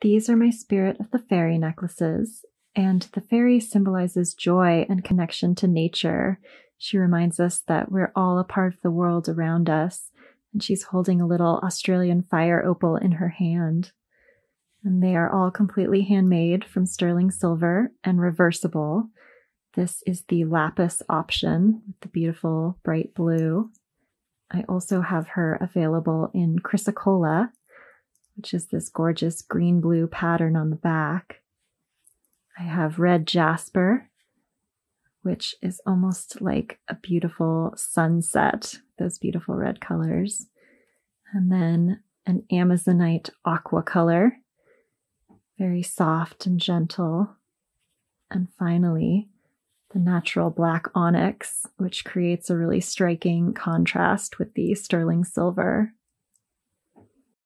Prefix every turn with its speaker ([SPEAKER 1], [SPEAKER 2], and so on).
[SPEAKER 1] These are my spirit of the fairy necklaces, and the fairy symbolizes joy and connection to nature. She reminds us that we're all a part of the world around us, and she's holding a little Australian fire opal in her hand. And they are all completely handmade from sterling silver and reversible. This is the lapis option with the beautiful bright blue. I also have her available in chrysocolla, which is this gorgeous green blue pattern on the back. I have red jasper, which is almost like a beautiful sunset, those beautiful red colors. And then an Amazonite aqua color, very soft and gentle. And finally, the natural black onyx, which creates a really striking contrast with the sterling silver.